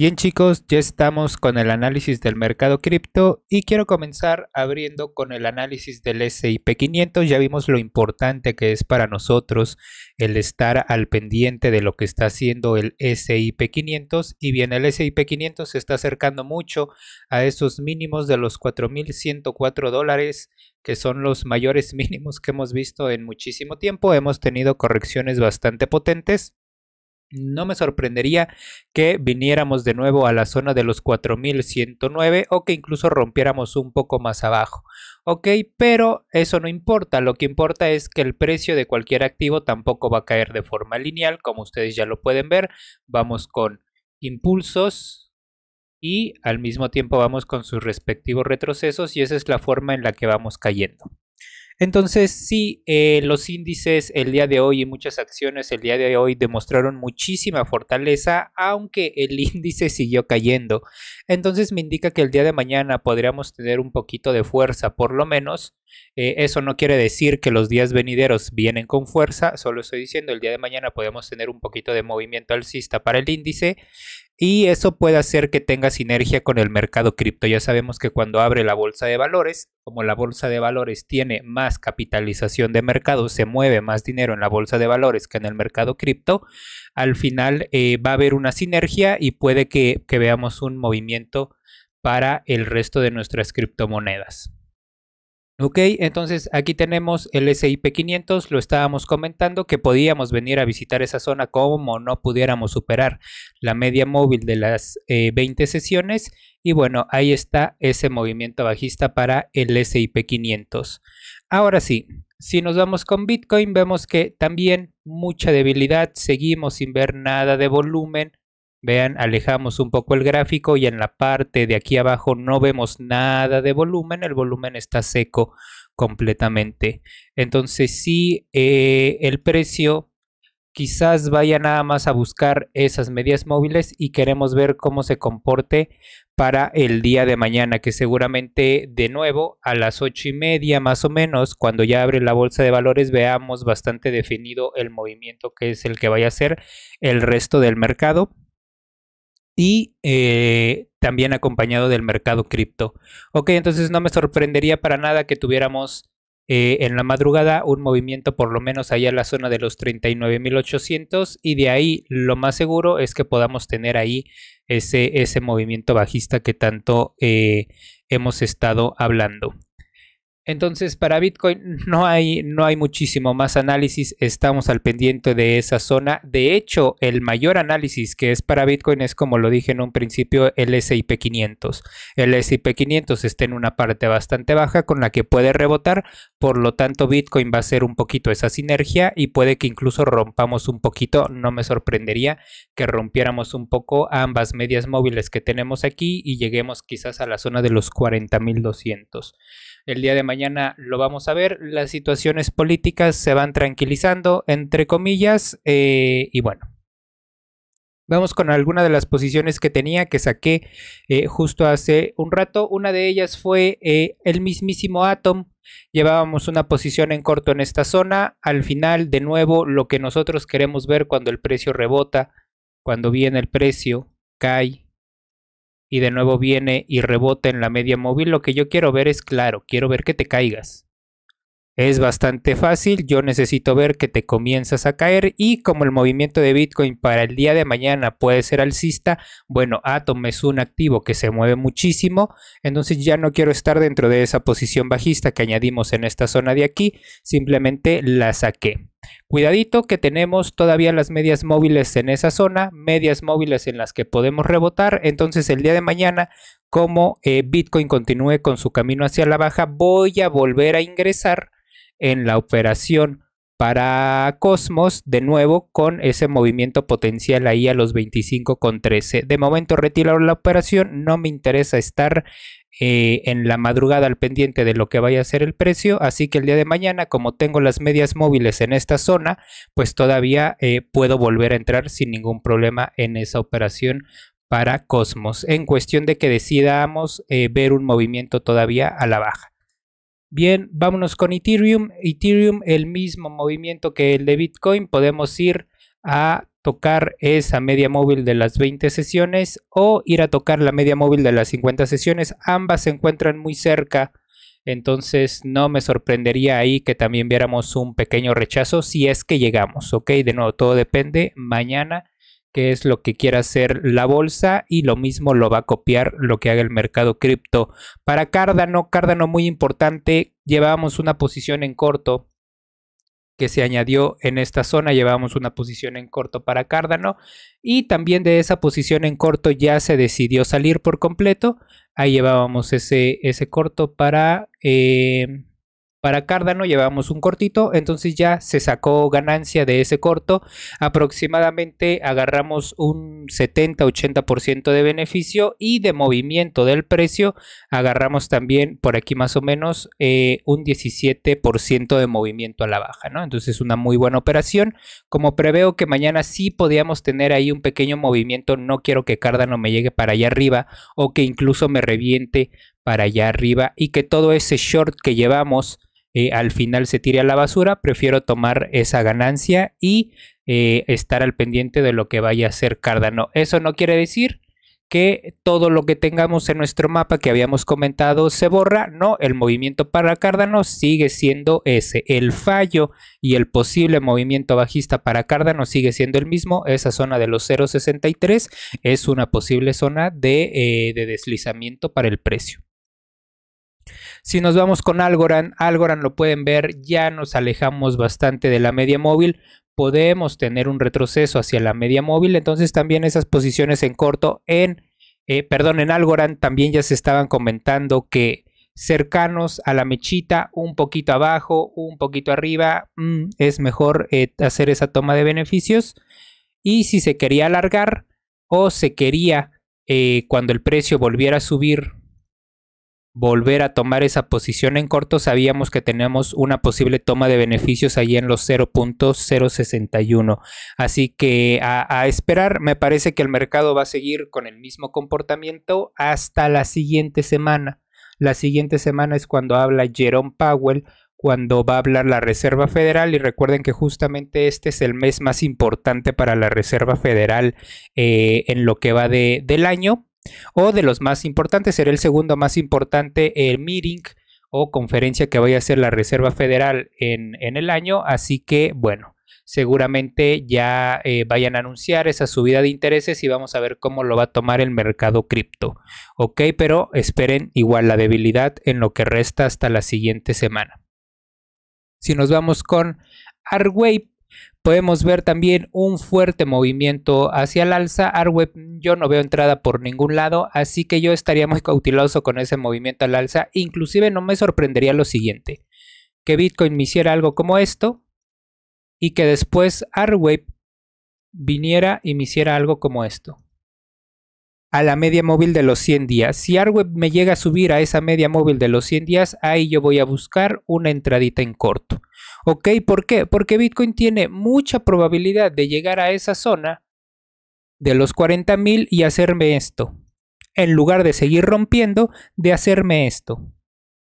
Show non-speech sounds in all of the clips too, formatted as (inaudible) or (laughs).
Bien chicos, ya estamos con el análisis del mercado cripto y quiero comenzar abriendo con el análisis del SIP 500. Ya vimos lo importante que es para nosotros el estar al pendiente de lo que está haciendo el SIP 500 y bien el SIP 500 se está acercando mucho a esos mínimos de los 4.104 dólares que son los mayores (laughs) mínimos que hemos visto en muchísimo tiempo. Hemos tenido correcciones bastante potentes no me sorprendería que viniéramos de nuevo a la zona de los 4109 o que incluso rompiéramos un poco más abajo. Ok, pero eso no importa, lo que importa es que el precio de cualquier activo tampoco va a caer de forma lineal, como ustedes ya lo pueden ver. Vamos con impulsos y al mismo tiempo vamos con sus respectivos retrocesos y esa es la forma en la que vamos cayendo. Entonces, sí, eh, los índices el día de hoy y muchas acciones el día de hoy demostraron muchísima fortaleza, aunque el (laughs) índice siguió cayendo. Entonces me indica que el día de mañana podríamos tener un poquito de fuerza, por lo menos. Eh, eso no quiere decir que los días venideros vienen con fuerza, solo estoy diciendo el día de mañana podemos tener un poquito de movimiento alcista para el índice. Y eso puede hacer que tenga sinergia con el mercado cripto. Ya sabemos que cuando abre la bolsa de valores, como la bolsa de valores tiene más capitalización de mercado, se mueve más dinero en la bolsa de valores que en el mercado cripto, al final eh, va a haber una sinergia y puede que veamos un movimiento para el resto de nuestras criptomonedas. Ok, entonces aquí tenemos el SIP 500, lo estábamos comentando que podíamos venir a visitar esa zona como no pudiéramos superar la media móvil de las 20 eh, sesiones y bueno, ahí está ese movimiento bajista para el SIP 500. Ahora sí, si nos vamos con Bitcoin vemos que también mucha debilidad, seguimos sin ver nada de volumen, Vean, alejamos un poco el gráfico y en la parte de aquí abajo no vemos nada de volumen, el volumen está seco completamente. Entonces sí, eh, el precio quizás vaya nada más a buscar esas medias móviles y queremos ver cómo se comporte para el día de mañana, que seguramente de nuevo a las ocho y media más o menos, cuando ya abre la bolsa de valores, veamos bastante definido el movimiento que es el que vaya a ser el resto del mercado y eh, también acompañado del mercado cripto. Ok, entonces no me sorprendería para nada que tuviéramos eh, en la madrugada un movimiento por lo menos allá en la zona de los 39.800 y de ahí lo más seguro es que podamos tener ahí ese, ese movimiento bajista que tanto eh, hemos estado hablando. Entonces, para Bitcoin no hay, no hay muchísimo más análisis, estamos al pendiente de esa zona. De hecho, el mayor análisis que es para Bitcoin es, como lo dije en un principio, el SIP 500. El SIP 500 está en una parte bastante baja con la que puede rebotar, por lo tanto, Bitcoin va a ser un poquito esa sinergia y puede que incluso rompamos un poquito, no me sorprendería que rompiéramos un poco ambas medias móviles que tenemos aquí y lleguemos quizás a la zona de los 40.200. El día de mañana lo vamos a ver. Las situaciones políticas se van tranquilizando, entre comillas, eh, y bueno. Vamos con algunas de las posiciones que tenía que saqué eh, justo hace un rato. Una de ellas fue eh, el mismísimo Atom. Llevábamos una posición en corto en esta zona. Al final, de nuevo, lo que nosotros queremos ver cuando el precio rebota, cuando viene el precio, cae, y de nuevo viene y rebota en la media móvil, lo que yo quiero ver es claro, quiero ver que te caigas. Es bastante fácil, yo necesito ver que te comienzas a caer y como el movimiento de Bitcoin para el día de mañana puede ser alcista, bueno, Atom es un activo que se mueve muchísimo, entonces ya no quiero estar dentro de esa posición bajista que añadimos en esta zona de aquí, simplemente la saqué. Cuidadito que tenemos todavía las medias móviles en esa zona, medias móviles en las que podemos rebotar. Entonces el día de mañana, como eh, Bitcoin continúe con su camino hacia la baja, voy a volver a ingresar en la operación para Cosmos de nuevo con ese movimiento potencial ahí a los 25.13. De momento retiro la operación, no me interesa estar eh, en la madrugada al pendiente de lo que vaya a ser el precio, así que el día de mañana, como tengo las medias móviles en esta zona, pues todavía eh, puedo volver a entrar sin ningún problema en esa operación para Cosmos, en cuestión de que decidamos eh, ver un movimiento todavía a la baja. Bien, vámonos con Ethereum. Ethereum, el mismo movimiento que el de Bitcoin, podemos ir a tocar esa media móvil de las 20 sesiones o ir a tocar la media móvil de las 50 sesiones. Ambas se encuentran muy cerca, entonces no me sorprendería ahí que también viéramos un pequeño rechazo si es que llegamos, ¿ok? De nuevo, todo depende mañana qué es lo que quiera hacer la bolsa y lo mismo lo va a copiar lo que haga el mercado cripto. Para Cardano, Cardano muy importante, llevamos una posición en corto que se añadió en esta zona. llevábamos una posición en corto para Cárdano, y también de esa posición en corto ya se decidió salir por completo. Ahí llevábamos ese, ese corto para eh, para Cardano llevamos un cortito, entonces ya se sacó ganancia de ese corto. Aproximadamente agarramos un 70-80% de beneficio y de movimiento del precio agarramos también por aquí más o menos eh, un 17% de movimiento a la baja, ¿no? Entonces una muy buena operación. Como preveo que mañana sí podíamos tener ahí un pequeño movimiento, no quiero que Cardano me llegue para allá arriba o que incluso me reviente para allá arriba y que todo ese short que llevamos eh, al final se tire a la basura, prefiero tomar esa ganancia y eh, estar al pendiente de lo que vaya a hacer Cardano. Eso no quiere decir que todo lo que tengamos en nuestro mapa que habíamos comentado se borra. No, el movimiento para Cardano sigue siendo ese. El fallo y el posible movimiento bajista para Cardano sigue siendo el mismo. Esa zona de los 0.63 es una posible zona de eh, deslizamiento para el precio. Si nos vamos con Algorand, Algorand lo pueden ver, ya nos alejamos bastante de la media móvil, podemos tener un retroceso hacia la media móvil, entonces también esas posiciones en corto en, eh, perdón, en Algorand también ya se estaban comentando que cercanos a la mechita, un poquito abajo, un poquito arriba, mm, es mejor eh, hacer esa toma de beneficios. Y si se quería alargar o se quería, eh, cuando el precio volviera a subir volver a tomar esa posición en corto, sabíamos que tenemos una posible toma de beneficios allí en los 0.061. Así que a, esperar, me parece que el mercado va a seguir con el mismo comportamiento hasta la siguiente semana. La siguiente semana es cuando habla Jerome Powell, cuando va a hablar la Reserva Federal y recuerden que justamente este es el mes más importante para la Reserva Federal eh, en lo que va del año o de los más importantes, será el segundo más importante el meeting o conferencia que vaya a hacer la Reserva Federal en, el año, así que bueno, seguramente ya eh, vayan a anunciar esa subida de intereses y vamos a ver cómo lo va a tomar el mercado cripto, ok, pero esperen igual la debilidad en lo que resta hasta la siguiente semana. Si nos vamos con Arwave, Podemos ver también un fuerte movimiento hacia el alza. Arweb, yo no veo entrada por ningún lado, así que yo estaría muy cauteloso con ese movimiento al alza. Inclusive no me sorprendería lo siguiente, que Bitcoin me hiciera algo como esto y que después Arweb viniera y me hiciera algo como esto. A la media móvil de los 100 días. Si Arweb me llega a subir a esa media móvil de los 100 días, ahí yo voy a buscar una entradita en corto. ¿Ok? ¿Por qué? Porque Bitcoin tiene mucha probabilidad de llegar a esa zona de los 40.000 y hacerme esto. En lugar de seguir rompiendo, de hacerme esto.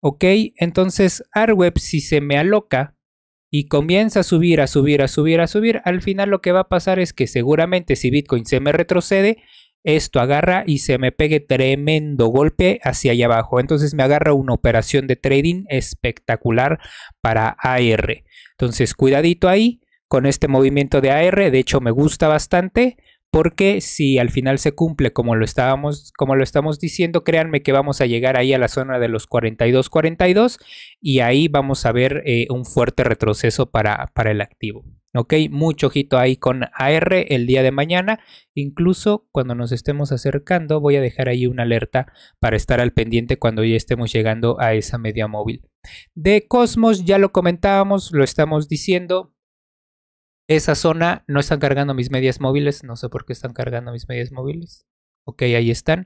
¿Ok? Entonces, Arweb, si se me aloca y comienza a subir, a subir, a subir, a subir, al final lo que va a pasar es que seguramente si Bitcoin se me retrocede, esto agarra y se me pegue tremendo golpe hacia allá abajo. Entonces me agarra una operación de trading espectacular para AR. Entonces cuidadito ahí con este movimiento de AR. De hecho me gusta bastante porque si al final se cumple como lo estábamos como lo estamos diciendo, créanme que vamos a llegar ahí a la zona de los 42 42 y ahí vamos a ver eh, un fuerte retroceso para, para el activo. Ok, mucho ojito ahí con AR el día de mañana. Incluso cuando nos estemos acercando, voy a dejar ahí una alerta para estar al pendiente cuando ya estemos llegando a esa media móvil. De Cosmos, ya lo comentábamos, lo estamos diciendo. Esa zona no están cargando mis medias móviles. No sé por qué están cargando mis medias móviles. Ok, ahí están.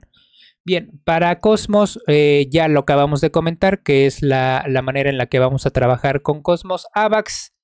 Bien, para Cosmos eh, ya lo acabamos de comentar, que es la, la manera en la que vamos a trabajar con Cosmos. AVAX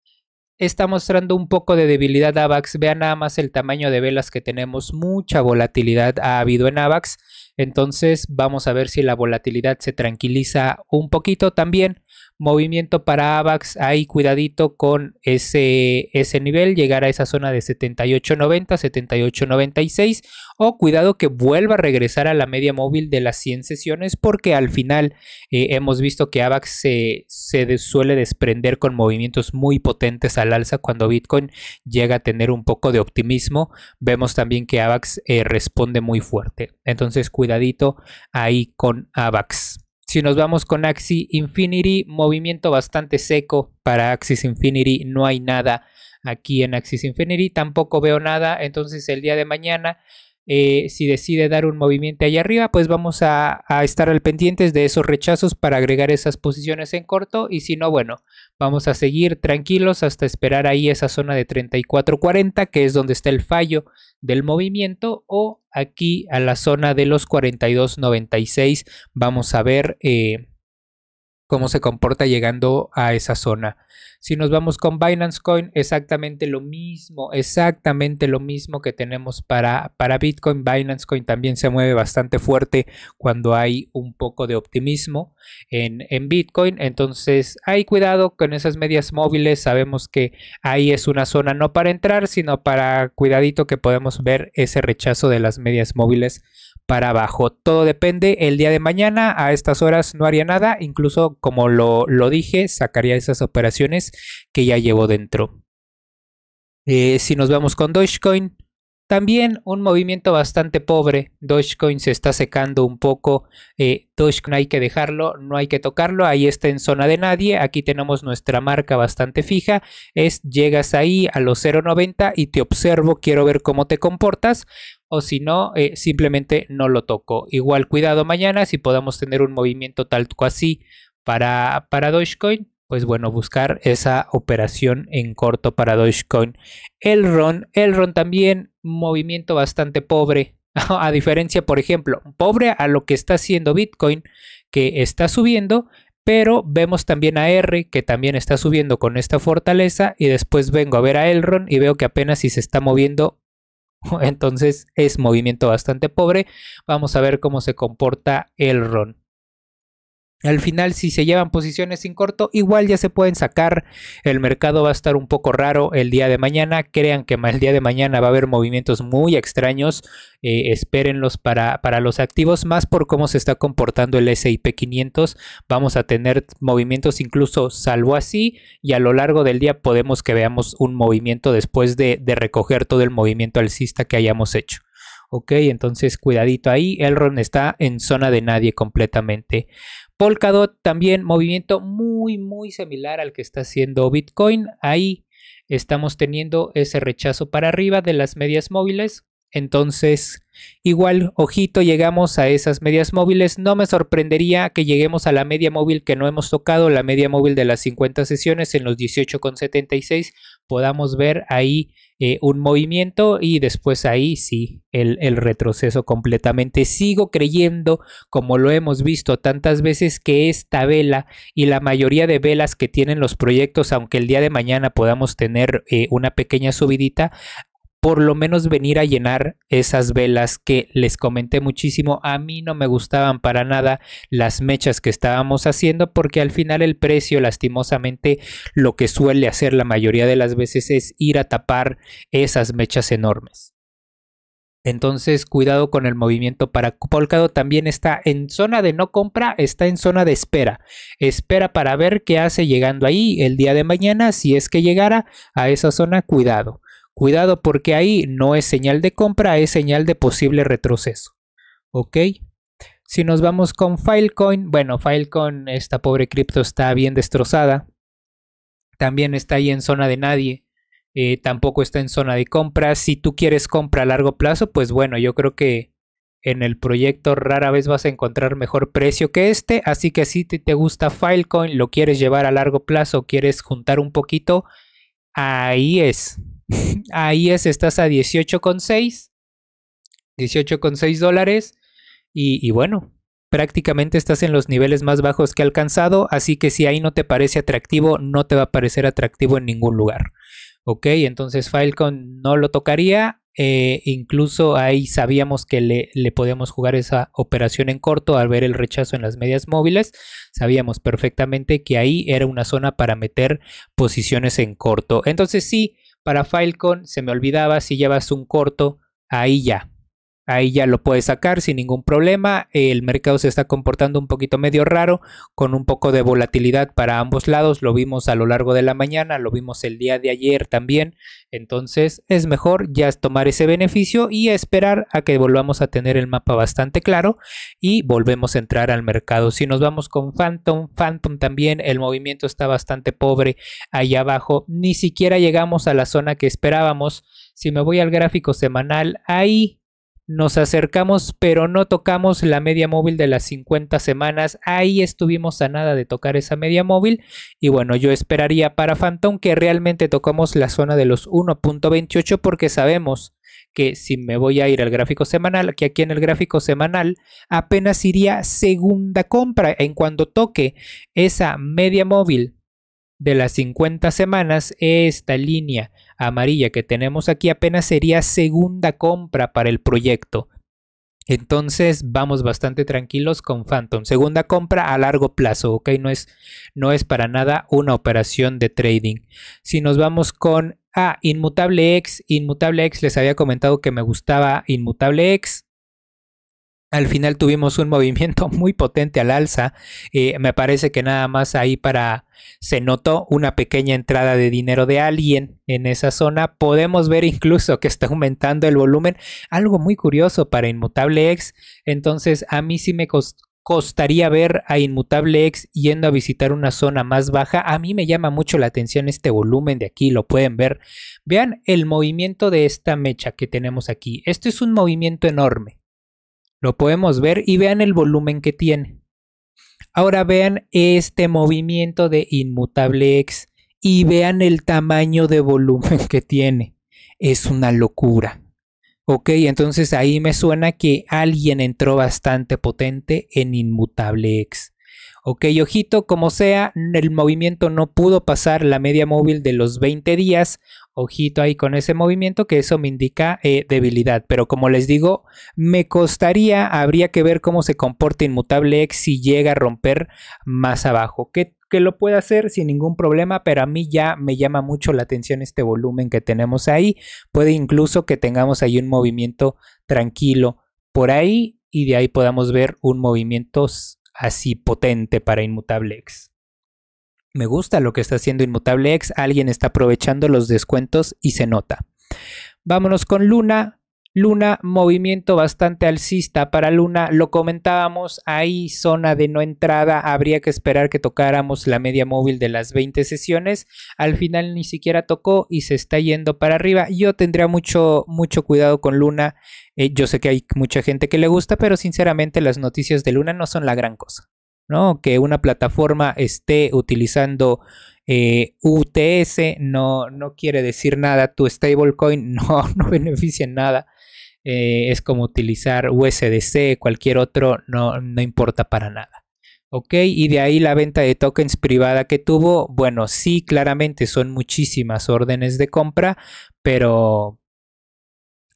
está mostrando un poco de debilidad AVAX. Vean nada más el tamaño de velas que tenemos. Mucha volatilidad ha habido en AVAX. Entonces vamos a ver si la volatilidad se tranquiliza un poquito también movimiento para AVAX, ahí cuidadito con ese, ese nivel, llegar a esa zona de 78.90, 78.96 o cuidado que vuelva a regresar a la media móvil de las 100 sesiones porque al final eh, hemos visto que AVAX se, suele desprender con movimientos muy potentes al alza cuando Bitcoin llega a tener un poco de optimismo. Vemos también que AVAX eh, responde muy fuerte. Entonces cuidadito ahí con AVAX. Si nos vamos con Axis Infinity, movimiento bastante seco para Axis Infinity, no hay nada aquí en Axis Infinity, tampoco veo nada, entonces el día de mañana eh, si decide dar un movimiento allá arriba, pues vamos a, a, estar al pendientes de esos rechazos para agregar esas posiciones en corto y si no, bueno, Vamos a seguir tranquilos hasta esperar ahí esa zona de 34.40 que es donde está el fallo del movimiento, o aquí a la zona de los 42.96 vamos a ver eh, cómo se comporta llegando a esa zona. Si nos vamos con Binance Coin, exactamente lo mismo, exactamente lo mismo que tenemos para, para Bitcoin. Binance Coin también se mueve bastante fuerte cuando hay un poco de optimismo en, en Bitcoin. Entonces, hay cuidado con esas medias móviles. Sabemos que ahí es una zona no para entrar, sino para cuidadito que podemos ver ese rechazo de las medias móviles para abajo. Todo depende. El día de mañana a estas horas no haría nada. Incluso, como lo, dije, sacaría esas operaciones que ya llevo dentro. Eh, si nos vamos con Dogecoin, también un movimiento bastante pobre. Dogecoin se está secando un poco. Eh, Dogecoin hay que dejarlo, no hay que tocarlo. Ahí está en zona de nadie. Aquí tenemos nuestra marca bastante fija. Es llegas ahí a los 0.90 y te observo, quiero ver cómo te comportas o si no, eh, simplemente no lo toco. Igual cuidado mañana si podamos tener un movimiento tal cual así para, para Dogecoin, pues bueno, buscar esa operación en corto para Dogecoin. el Elron también movimiento bastante pobre. (laughs) A diferencia, por ejemplo, pobre a lo que está haciendo Bitcoin, que está subiendo, pero vemos también a R que también está subiendo con esta fortaleza y después vengo a ver a Ron y veo que apenas si se está moviendo (laughs) Entonces es movimiento bastante pobre. Vamos a ver cómo se comporta el RON. Al final, si se llevan posiciones sin corto, igual ya se pueden sacar. El mercado va a estar un poco raro el día de mañana. Crean que el día de mañana va a haber movimientos muy extraños. Eh, espérenlos para, para, los activos, más por cómo se está comportando el SIP 500. Vamos a tener movimientos incluso salvo así. Y a lo largo del día podemos que veamos un movimiento después de, recoger todo el movimiento alcista que hayamos hecho. Ok, entonces cuidadito ahí. El RON está en zona de nadie completamente. Volcado también movimiento muy muy similar al que está haciendo Bitcoin. Ahí estamos teniendo ese rechazo para arriba de las medias móviles entonces, igual, ojito, llegamos a esas medias móviles. No me sorprendería que lleguemos a la media móvil que no hemos tocado, la media móvil de las 50 sesiones en los 18,76. Podamos ver ahí eh, un movimiento y después ahí sí, el, retroceso completamente. Sigo creyendo, como lo hemos visto tantas veces, que esta vela y la mayoría de velas que tienen los proyectos, aunque el día de mañana podamos tener eh, una pequeña subidita, por lo menos venir a llenar esas velas que les comenté muchísimo. A mí no me gustaban para nada las mechas que estábamos haciendo porque al final el precio lastimosamente lo que suele hacer la mayoría de las veces es ir a tapar esas mechas enormes. Entonces, cuidado con el movimiento para polcado También está en zona de no compra, está en zona de espera. Espera para ver qué hace llegando ahí el día de mañana. Si es que llegara a esa zona, cuidado. Cuidado porque ahí no es señal de compra, es señal de posible retroceso. ¿Ok? Si nos vamos con Filecoin, bueno, Filecoin, esta pobre cripto está bien destrozada. También está ahí en zona de nadie. Eh, tampoco está en zona de compra. Si tú quieres compra a largo plazo, pues bueno, yo creo que en el proyecto rara vez vas a encontrar mejor precio que este. Así que si te gusta Filecoin, lo quieres llevar a largo plazo, quieres juntar un poquito, ahí es. Ahí es, estás a 18,6. 18,6 dólares. Y, bueno, prácticamente estás en los niveles más bajos que ha alcanzado. Así que si ahí no te parece atractivo, no te va a parecer atractivo en ningún lugar. Ok, entonces Filecoin no lo tocaría. Eh, incluso ahí sabíamos que le, le, podíamos jugar esa operación en corto al ver el rechazo en las medias móviles. Sabíamos perfectamente que ahí era una zona para meter posiciones en corto. Entonces sí, para FileCon se me olvidaba si llevas un corto, ahí ya. Ahí ya lo puedes sacar sin ningún problema. El mercado se está comportando un poquito medio raro, con un poco de volatilidad para ambos lados. Lo vimos a lo largo de la mañana, lo vimos el día de ayer también. Entonces es mejor ya tomar ese beneficio y esperar a que volvamos a tener el mapa bastante claro y volvemos a entrar al mercado. Si nos vamos con Phantom, Phantom también, el movimiento está bastante pobre ahí abajo. Ni siquiera llegamos a la zona que esperábamos. Si me voy al gráfico semanal, ahí nos acercamos, pero no tocamos la media móvil de las 50 semanas. Ahí estuvimos a nada de tocar esa media móvil. Y bueno, yo esperaría para Phantom que realmente tocamos la zona de los 1.28 porque sabemos que si me voy a ir al gráfico semanal, que aquí en el gráfico semanal apenas iría segunda compra. En cuanto toque esa media móvil de las 50 semanas, esta línea amarilla que tenemos aquí apenas sería segunda compra para el proyecto. Entonces vamos bastante tranquilos con Phantom. Segunda compra a largo plazo, ¿ok? No es, no es para nada una operación de trading. Si nos vamos con... a ah, Inmutable X. Inmutable X les había comentado que me gustaba Inmutable X. Al final tuvimos un movimiento (laughs) muy potente al alza. Eh, me parece que nada más ahí para se notó una pequeña entrada de dinero de alguien en esa zona. Podemos ver incluso que está aumentando el volumen. Algo muy curioso para Inmutable X. Entonces a mí sí me costaría ver a Inmutable X yendo a visitar una zona más baja. A mí me llama mucho la atención este volumen de aquí, lo pueden ver. Vean el movimiento de esta mecha que tenemos aquí. Esto es un movimiento enorme. Lo podemos ver y vean el volumen que tiene. Ahora vean este movimiento de inmutable X y vean el tamaño de volumen (laughs) que tiene. Es una locura. Ok, entonces ahí me suena que alguien entró bastante potente en inmutable X. Ok, ojito, como sea, el movimiento no pudo pasar la media móvil de los 20 días ojito ahí con ese movimiento que eso me indica eh, debilidad. Pero como les digo, me costaría, habría que ver cómo se comporta inmutable X si llega a romper más abajo. Que, que lo puede hacer sin ningún problema, pero a mí ya me llama mucho la atención este volumen que tenemos ahí. Puede incluso que tengamos ahí un movimiento tranquilo por ahí y de ahí podamos ver un movimiento así potente para inmutable X. Me gusta lo que está haciendo Inmutable alguien está aprovechando los descuentos y se nota. Vámonos con Luna. Luna, movimiento bastante alcista para Luna, lo comentábamos, hay zona de no entrada, habría que esperar que tocáramos la media móvil de las 20 sesiones, al final ni siquiera tocó y se está yendo para arriba, yo tendría mucho, mucho cuidado con Luna, eh, yo sé que hay mucha gente que le gusta, pero sinceramente las noticias de Luna no son la gran cosa. Que una plataforma esté utilizando eh, UTS no, no quiere decir nada, tu stablecoin (laughs) no, no beneficia en nada. Eh, es como utilizar USDC, cualquier otro, no, no importa para nada. Ok, y de ahí la venta de tokens privada que tuvo, bueno, sí, claramente son muchísimas órdenes de compra, pero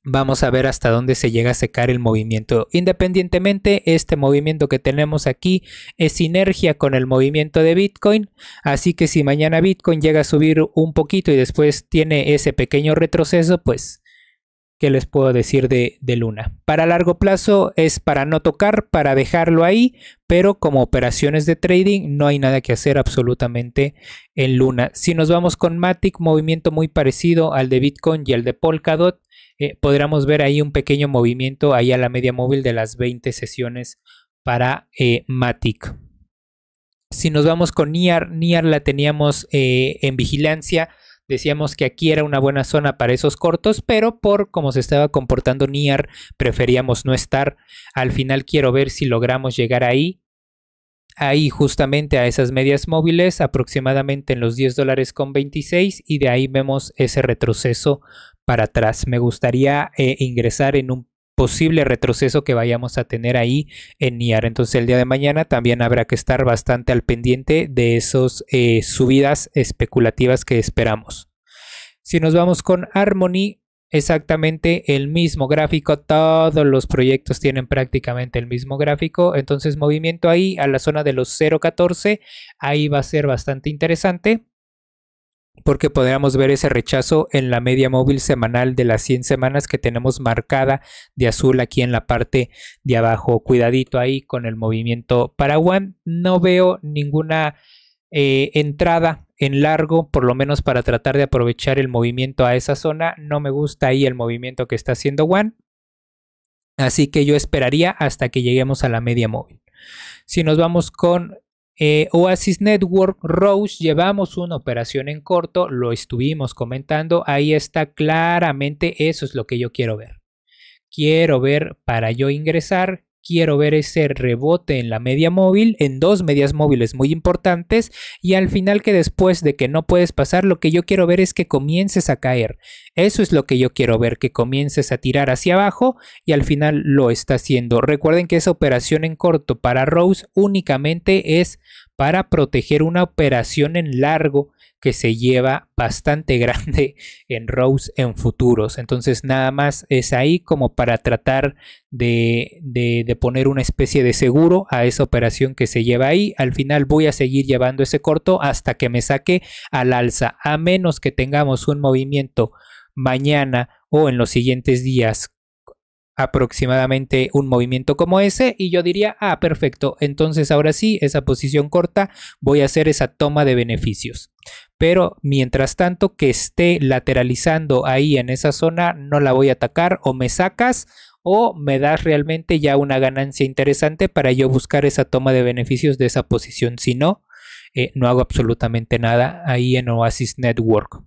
vamos a ver hasta dónde se llega a secar el movimiento. Independientemente, este movimiento que tenemos aquí es sinergia con el movimiento de Bitcoin, así que si mañana Bitcoin llega a subir un poquito y después tiene ese pequeño retroceso, pues Qué les puedo decir de, Luna? Para largo plazo es para no tocar, para dejarlo ahí, pero como operaciones de trading no hay nada que hacer absolutamente en Luna. Si nos vamos con Matic, movimiento muy parecido al de Bitcoin y al de Polkadot, eh, podríamos ver ahí un pequeño movimiento ahí a la media móvil de las 20 sesiones para eh, Matic. Si nos vamos con NIAR, NIAR la teníamos eh, en vigilancia Decíamos que aquí era una buena zona para esos cortos, pero por cómo se estaba comportando Niar, preferíamos no estar. Al final quiero ver si logramos llegar ahí. Ahí justamente a esas medias móviles, aproximadamente en los 10 dólares con 26, y de ahí vemos ese retroceso para atrás. Me gustaría eh, ingresar en un posible retroceso que vayamos a tener ahí en NIAR. Entonces el día de mañana también habrá que estar bastante al pendiente de esas eh, subidas especulativas que esperamos. Si nos vamos con Harmony, exactamente el mismo gráfico, todos los proyectos tienen prácticamente el mismo gráfico, entonces movimiento ahí a la zona de los 0.14, ahí va a ser bastante interesante porque podríamos ver ese rechazo en la media móvil semanal de las 100 semanas que tenemos marcada de azul aquí en la parte de abajo. Cuidadito ahí con el movimiento Paraguay. No veo ninguna eh, entrada en largo, por lo menos para tratar de aprovechar el movimiento a esa zona. No me gusta ahí el movimiento que está haciendo One. Así que yo esperaría hasta que lleguemos a la media móvil. Si nos vamos con eh, Oasis Network, Rose, llevamos una operación en corto, lo estuvimos comentando, ahí está claramente, eso es lo que yo quiero ver. Quiero ver para yo ingresar quiero ver ese rebote en la media móvil, en dos medias móviles muy importantes y al final que después de que no puedes pasar, lo que yo quiero ver es que comiences a caer. Eso es lo que yo quiero ver, que comiences a tirar hacia abajo y al final lo está haciendo. Recuerden que esa operación en corto para Rose únicamente es para proteger una operación en largo que se lleva bastante (laughs) grande en Rose en futuros. Entonces nada más es ahí como para tratar de, de, de, poner una especie de seguro a esa operación que se lleva ahí. Al final voy a seguir llevando ese corto hasta que me saque al alza, a menos que tengamos un movimiento mañana o en los siguientes días aproximadamente un movimiento como ese y yo diría, ah, perfecto, entonces ahora sí, esa posición corta, voy a hacer esa toma de beneficios. Pero mientras tanto que esté lateralizando ahí en esa zona, no la voy a atacar o me sacas o me das realmente ya una ganancia interesante para yo buscar esa toma de beneficios de esa posición. Si no, eh, no hago absolutamente nada ahí en Oasis Network.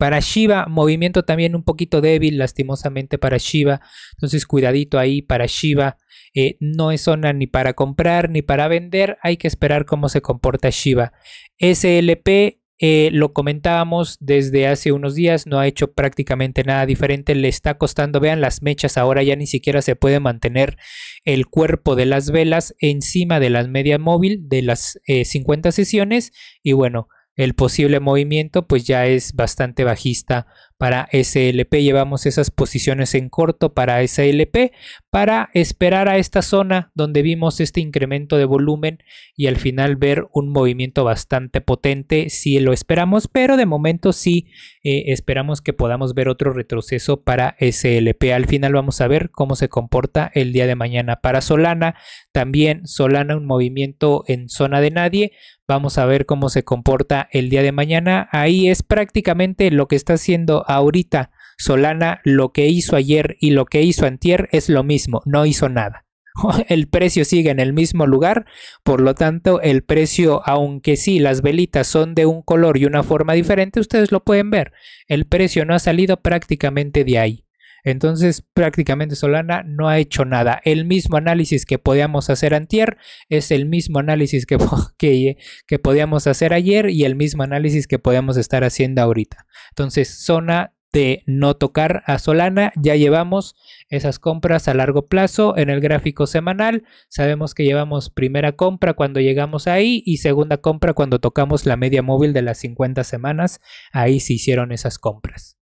Para Shiva, movimiento también un poquito débil, lastimosamente para Shiva. Entonces, cuidadito ahí para Shiba, eh, no es zona ni para comprar ni para vender. Hay que esperar cómo se comporta Shiva. SLP eh, lo comentábamos desde hace unos días, no ha hecho prácticamente nada diferente, le está costando, vean las mechas, ahora ya ni siquiera se puede mantener el cuerpo de las velas encima de las media móvil de las 50 eh, sesiones y bueno, el posible movimiento pues ya es bastante bajista para SLP. Llevamos esas posiciones en corto para SLP para esperar a esta zona donde vimos este incremento de volumen y al final ver un movimiento bastante potente si lo esperamos, pero de momento sí eh, esperamos que podamos ver otro retroceso para SLP. Al final vamos a ver cómo se comporta el día de mañana para Solana. También Solana un movimiento en zona de nadie, Vamos a ver cómo se comporta el día de mañana. Ahí es prácticamente lo que está haciendo ahorita Solana, lo que hizo ayer y lo que hizo antier es lo mismo, no hizo nada. (laughs) El precio sigue en el mismo lugar, por lo tanto el precio, aunque sí las velitas son de un color y una forma diferente, ustedes lo pueden ver, el precio no ha salido prácticamente de ahí. Entonces prácticamente Solana no ha hecho nada. El mismo análisis que podíamos hacer antier es el mismo análisis que, (laughs) que, que podíamos hacer ayer y el mismo análisis que podíamos estar haciendo ahorita. Entonces zona de no tocar a Solana. Ya llevamos esas compras a largo plazo en el gráfico semanal. Sabemos que llevamos primera compra cuando llegamos ahí y segunda compra cuando tocamos la media móvil de las 50 semanas. Ahí se hicieron esas compras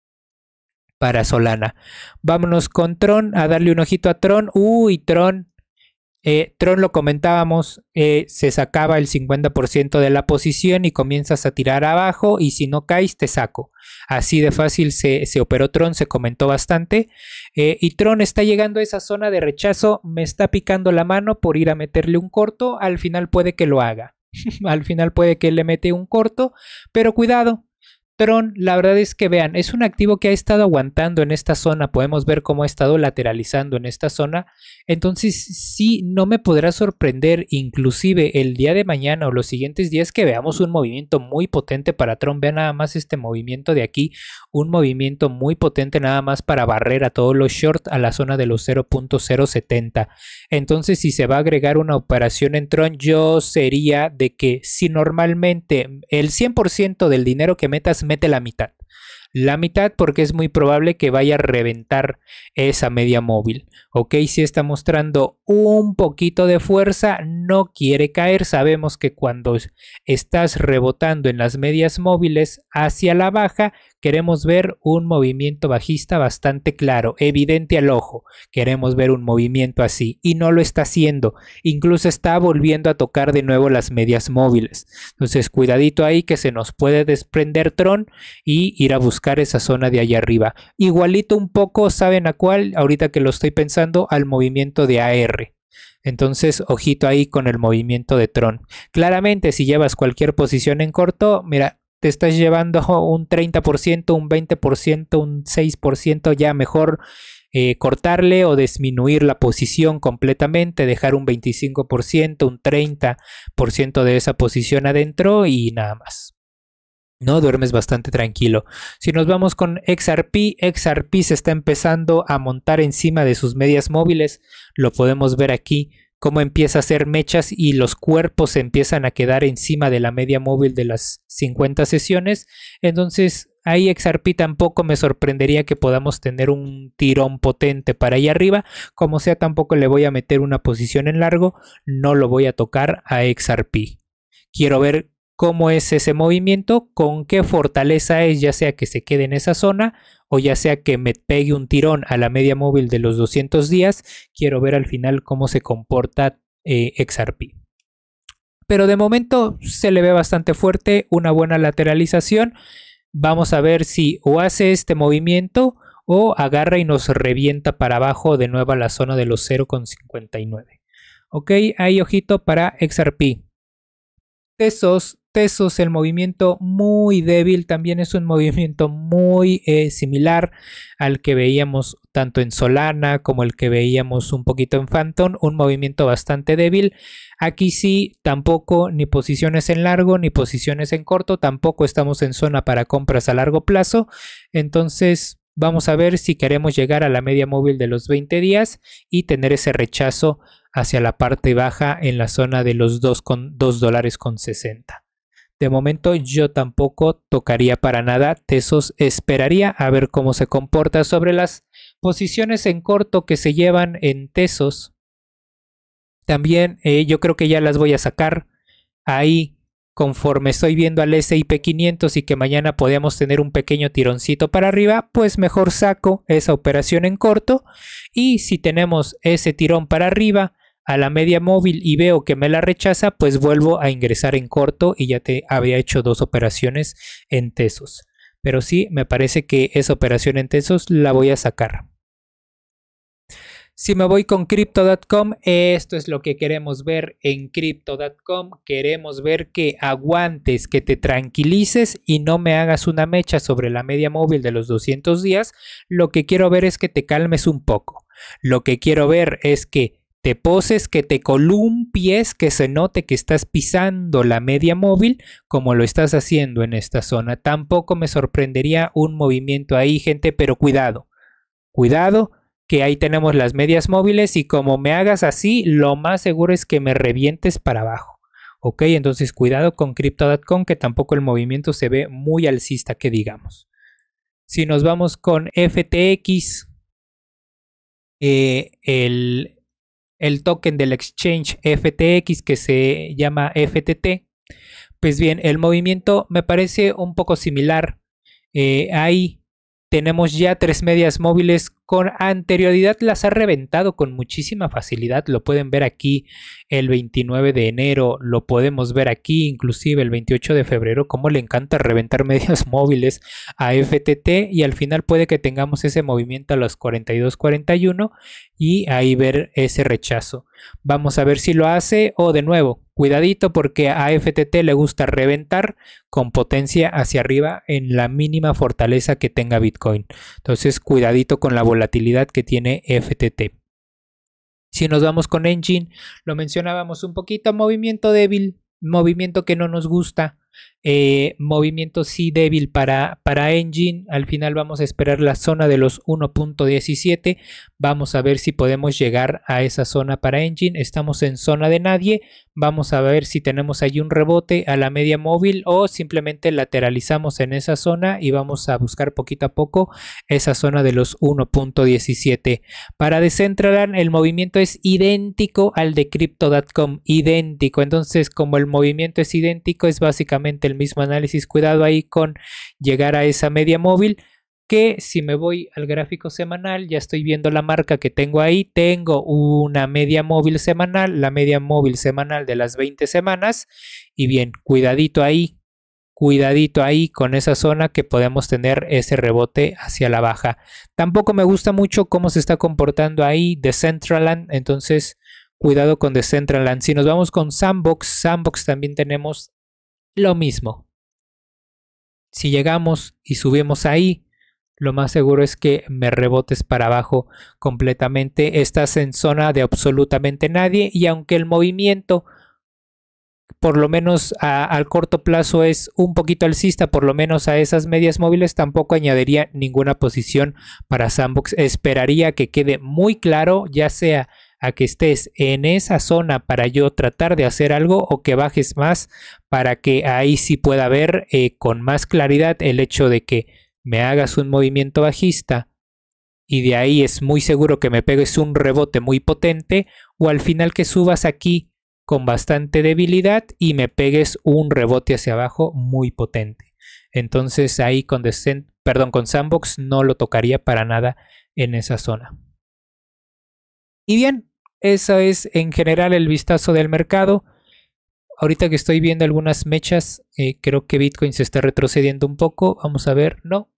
para Solana. Vámonos con Tron, a darle un ojito a Tron. Uy, Tron. Eh, Tron lo comentábamos, eh, se sacaba el 50% de la posición y comienzas a tirar abajo y si no caes te saco. Así de fácil se, operó Tron, se comentó bastante. Eh, y Tron está llegando a esa zona de rechazo, me está picando la mano por ir a meterle un corto, al final puede que lo haga. (laughs) al final puede que le mete un corto, pero cuidado, Tron, la verdad es que vean, es un activo que ha estado aguantando en esta zona. Podemos ver cómo ha estado lateralizando en esta zona. Entonces, si no me podrá sorprender inclusive el día de mañana o los siguientes días que veamos un movimiento muy potente para Tron. Vean nada más este movimiento de aquí. Un movimiento muy potente nada más para barrer a todos los short a la zona de los 0.070. Entonces, si se va a agregar una operación en Tron, yo sería de que si normalmente el 100% del dinero que metas mete la mitad. La mitad porque es muy probable que vaya a reventar esa media móvil. Ok, si está mostrando un poquito de fuerza, no quiere caer. Sabemos que cuando estás rebotando en las medias móviles hacia la baja, Queremos ver un movimiento bajista bastante claro, evidente al ojo. Queremos ver un movimiento así y no lo está haciendo. Incluso está volviendo a tocar de nuevo las medias móviles. Entonces, cuidadito ahí que se nos puede desprender Tron y ir a buscar esa zona de allá arriba. Igualito un poco, ¿saben a cuál? Ahorita que lo estoy pensando, al movimiento de AR. Entonces, ojito ahí con el movimiento de Tron. Claramente, si llevas cualquier posición en corto, mira, te estás llevando un 30%, un 20%, un 6%, ya mejor eh, cortarle o disminuir la posición completamente, dejar un 25%, un 30% de esa posición adentro y nada más. ¿no? Duermes bastante tranquilo. Si nos vamos con XRP, XRP se está empezando a montar encima de sus medias móviles. Lo podemos ver aquí cómo empieza a hacer mechas y los cuerpos empiezan a quedar encima de la media móvil de las 50 sesiones. Entonces, ahí XRP tampoco me sorprendería que podamos tener un tirón potente para allá arriba. Como sea, tampoco le voy a meter una posición en largo, no lo voy a tocar a XRP. Quiero ver cómo es ese movimiento, con qué fortaleza es, ya sea que se quede en esa zona o ya sea que me pegue un tirón a la media móvil de los 200 días, quiero ver al final cómo se comporta eh, XRP. Pero de momento se le ve bastante fuerte, una buena lateralización. Vamos a ver si o hace este movimiento o agarra y nos revienta para abajo de nuevo a la zona de los 0,59. Ok, ahí ojito para XRP. Tesos tesos, el movimiento muy débil también es un movimiento muy eh, similar al que veíamos tanto en Solana como el que veíamos un poquito en Phantom, un movimiento bastante débil. Aquí sí, tampoco ni posiciones en largo ni posiciones en corto, tampoco estamos en zona para compras a largo plazo, entonces... Vamos a ver si queremos llegar a la media móvil de los 20 días y tener ese rechazo hacia la parte baja en la zona de los 2.2 dólares con 60. De momento yo tampoco tocaría para nada Tesos, esperaría a ver cómo se comporta sobre las posiciones en corto que se llevan en Tesos. También eh, yo creo que ya las voy a sacar ahí conforme estoy viendo al s&p 500 y que mañana podíamos tener un pequeño tironcito para arriba, pues mejor saco esa operación en corto y si tenemos ese tirón para arriba, a la media móvil y veo que me la rechaza, pues vuelvo a ingresar en corto y ya te había hecho dos operaciones en tesos. Pero sí, me parece que esa operación en tesos la voy a sacar. Si me voy con crypto.com, esto es lo que queremos ver en crypto.com. Queremos ver que aguantes, que te tranquilices y no me hagas una mecha sobre la media móvil de los 200 días. Lo que quiero ver es que te calmes un poco. Lo que quiero ver es que te poses, que te columpies, que se note que estás pisando la media móvil como lo estás haciendo en esta zona. Tampoco me sorprendería un movimiento ahí, gente, pero cuidado, cuidado que ahí tenemos las medias móviles y como me hagas así, lo más seguro es que me revientes para abajo. Ok, entonces cuidado con crypto.com que tampoco el movimiento se ve muy alcista que digamos. Si nos vamos con FTX, eh, el, el token del exchange FTX que se llama FTT, pues bien, el movimiento me parece un poco similar. ahí eh, hay tenemos ya tres medias móviles con anterioridad, las ha reventado con muchísima facilidad. Lo pueden ver aquí el 29 de enero, lo podemos ver aquí inclusive el 28 de febrero, cómo le encanta reventar (laughs) medias móviles a FTT y al final puede que tengamos ese movimiento a los 42.41 y ahí ver ese rechazo. Vamos a ver si lo hace o de nuevo Cuidadito porque a FTT le gusta reventar con potencia hacia arriba en la mínima fortaleza que tenga Bitcoin. Entonces, cuidadito con la volatilidad que tiene FTT. Si nos vamos con Engine, lo mencionábamos un poquito, movimiento débil, movimiento que no nos gusta. Eh, movimiento sí débil para, para Engine. Al final vamos a esperar la zona de los 1.17. Vamos a ver si podemos llegar a esa zona para Engine. Estamos en zona de nadie. Vamos a ver si tenemos allí un rebote a la media móvil o simplemente lateralizamos en esa zona y vamos a buscar poquito a poco esa zona de los 1.17. Para Decentraland el movimiento es idéntico al de Crypto.com. Idéntico. Entonces como el movimiento es idéntico es básicamente mismo análisis. Cuidado ahí con llegar a esa media móvil que si me voy al gráfico semanal, ya estoy viendo la marca que tengo ahí, tengo una media móvil semanal, la media móvil semanal de las 20 semanas, y bien, cuidadito ahí, cuidadito ahí con esa zona que podemos tener ese rebote hacia la baja. Tampoco me gusta mucho cómo se está comportando ahí de central Decentraland, entonces cuidado con Decentraland. Si nos vamos con Sandbox, Sandbox también tenemos lo mismo. Si llegamos y subimos ahí, lo más seguro es que me rebotes para abajo completamente. Estás en zona de absolutamente nadie y aunque el movimiento, por lo menos al corto plazo, es un poquito alcista, por lo menos a esas medias móviles, tampoco añadiría ninguna posición para Sandbox. Esperaría que quede muy claro, ya sea a que estés en esa zona para yo tratar de hacer algo o que bajes más para que ahí sí pueda ver eh, con más claridad el hecho de que me hagas un movimiento bajista y de ahí es muy seguro que me pegues un rebote muy potente o al final que subas aquí con bastante debilidad y me pegues un rebote hacia abajo muy potente. Entonces ahí con, perdón, con Sandbox no lo tocaría para nada en esa zona. Y bien, eso es en general el vistazo del mercado. Ahorita que estoy viendo algunas mechas, eh, creo que Bitcoin se está retrocediendo un poco. Vamos a ver, no.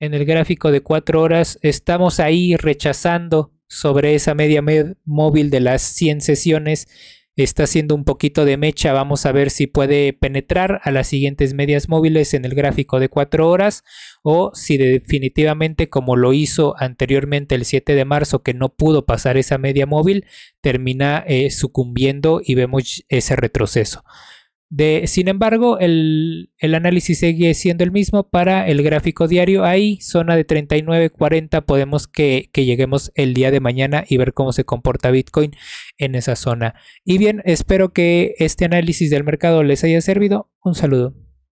En el gráfico de 4 horas estamos ahí rechazando sobre esa media móvil de las 100 sesiones está haciendo un poquito de mecha. Vamos a ver si puede penetrar a las siguientes medias móviles en el gráfico de 4 horas o si definitivamente como lo hizo anteriormente el 7 de marzo que no pudo pasar esa media móvil, termina eh, sucumbiendo y vemos ese retroceso sin embargo, el, análisis sigue siendo el mismo para el gráfico diario. Ahí, zona de 39.40, podemos que, lleguemos el día de mañana y ver cómo se comporta Bitcoin en esa zona. Y bien, espero que este análisis del mercado les haya servido. Un saludo.